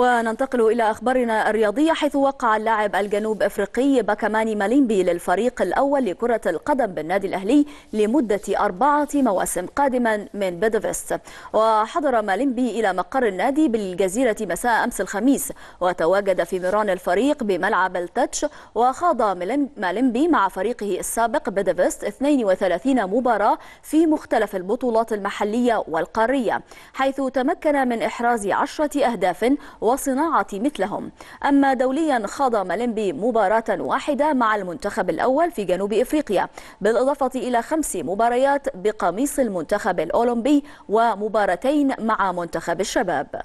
وننتقل إلى أخبارنا الرياضية حيث وقع اللاعب الجنوب أفريقي باكماني ماليمبي للفريق الأول لكرة القدم بالنادي الأهلي لمدة أربعة مواسم قادما من بيدفست وحضر ماليمبي إلى مقر النادي بالجزيرة مساء أمس الخميس وتواجد في ميران الفريق بملعب التتش وخاض ماليمبي مع فريقه السابق بيدفست 32 مباراة في مختلف البطولات المحلية والقارية حيث تمكن من إحراز عشرة أهداف و وصناعة مثلهم أما دوليا خاض ملمبي مباراة واحدة مع المنتخب الأول في جنوب إفريقيا بالإضافة إلى خمس مباريات بقميص المنتخب الأولمبي ومباراتين مع منتخب الشباب